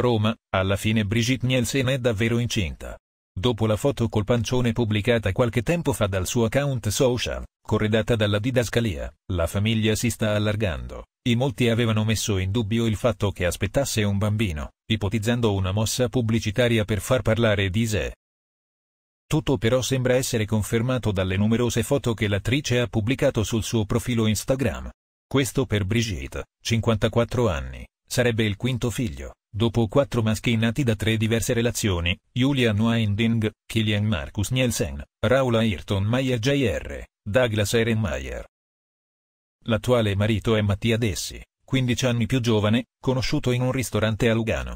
Roma, alla fine Brigitte Nielsen è davvero incinta. Dopo la foto col pancione pubblicata qualche tempo fa dal suo account social, corredata dalla didascalia, la famiglia si sta allargando. In molti avevano messo in dubbio il fatto che aspettasse un bambino, ipotizzando una mossa pubblicitaria per far parlare di sé. Tutto però sembra essere confermato dalle numerose foto che l'attrice ha pubblicato sul suo profilo Instagram. Questo per Brigitte, 54 anni, sarebbe il quinto figlio. Dopo quattro maschi nati da tre diverse relazioni, Julian Winding, Killian Marcus Nielsen, Raula Ayrton Mayer Jr., Douglas Ehrenmayer. L'attuale marito è Mattia Dessi, 15 anni più giovane, conosciuto in un ristorante a Lugano.